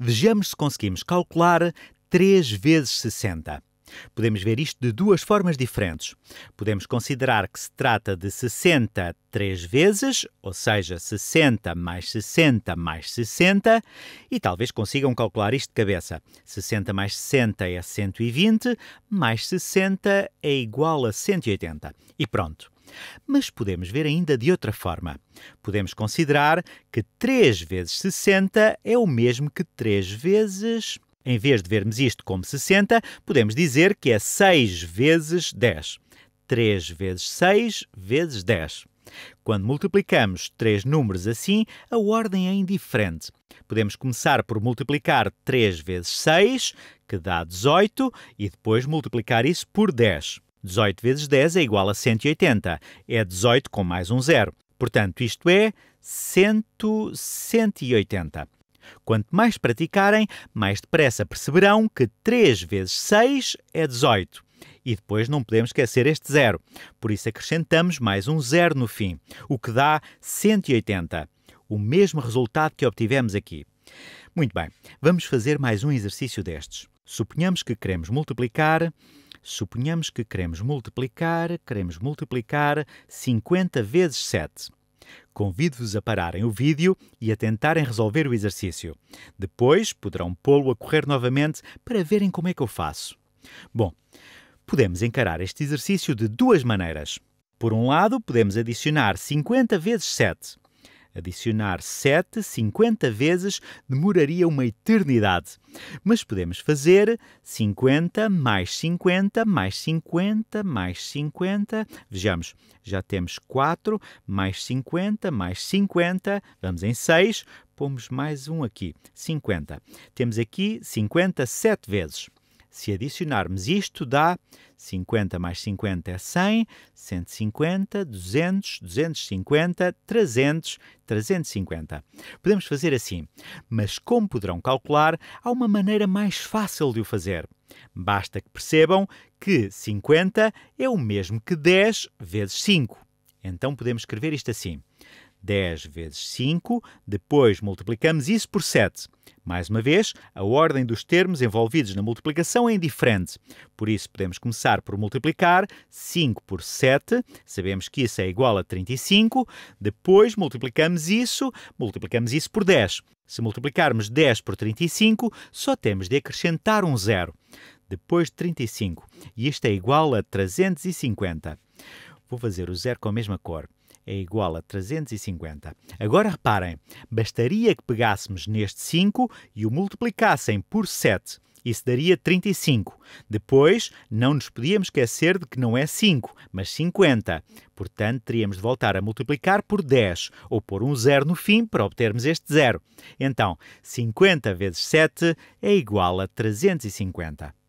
Vejamos se conseguimos calcular 3 vezes 60. Podemos ver isto de duas formas diferentes. Podemos considerar que se trata de 60 três vezes, ou seja, 60 mais 60 mais 60, e talvez consigam calcular isto de cabeça. 60 mais 60 é 120, mais 60 é igual a 180. E pronto. Mas podemos ver ainda de outra forma. Podemos considerar que 3 vezes 60 é o mesmo que 3 vezes. Em vez de vermos isto como 60, podemos dizer que é 6 vezes 10. 3 vezes 6 vezes 10. Quando multiplicamos três números assim, a ordem é indiferente. Podemos começar por multiplicar 3 vezes 6, que dá 18, e depois multiplicar isso por 10. 18 vezes 10 é igual a 180. É 18 com mais um zero. Portanto, isto é 100, 180. Quanto mais praticarem, mais depressa perceberão que 3 vezes 6 é 18. E depois não podemos esquecer este zero. Por isso acrescentamos mais um zero no fim, o que dá 180. O mesmo resultado que obtivemos aqui. Muito bem, vamos fazer mais um exercício destes. Suponhamos que queremos multiplicar Suponhamos que queremos multiplicar, queremos multiplicar 50 vezes 7. Convido-vos a pararem o vídeo e a tentarem resolver o exercício. Depois poderão pô-lo a correr novamente para verem como é que eu faço. Bom, podemos encarar este exercício de duas maneiras. Por um lado, podemos adicionar 50 vezes 7. Adicionar 7, 50 vezes, demoraria uma eternidade. Mas podemos fazer 50 mais 50 mais 50 mais 50. Vejamos, já temos 4 mais 50 mais 50. Vamos em 6. Pomos mais um aqui, 50. Temos aqui 50 sete vezes. Se adicionarmos isto, dá 50 mais 50 é 100, 150, 200, 250, 300, 350. Podemos fazer assim, mas como poderão calcular, há uma maneira mais fácil de o fazer. Basta que percebam que 50 é o mesmo que 10 vezes 5. Então podemos escrever isto assim: 10 vezes 5, depois multiplicamos isso por 7. Mais uma vez, a ordem dos termos envolvidos na multiplicação é indiferente. Por isso, podemos começar por multiplicar 5 por 7, sabemos que isso é igual a 35, depois multiplicamos isso, multiplicamos isso por 10. Se multiplicarmos 10 por 35, só temos de acrescentar um zero. Depois de 35, e isto é igual a 350. Vou fazer o zero com a mesma cor é igual a 350. Agora reparem, bastaria que pegássemos neste 5 e o multiplicassem por 7. Isso daria 35. Depois, não nos podíamos esquecer de que não é 5, mas 50. Portanto, teríamos de voltar a multiplicar por 10, ou pôr um zero no fim para obtermos este zero. Então, 50 vezes 7 é igual a 350.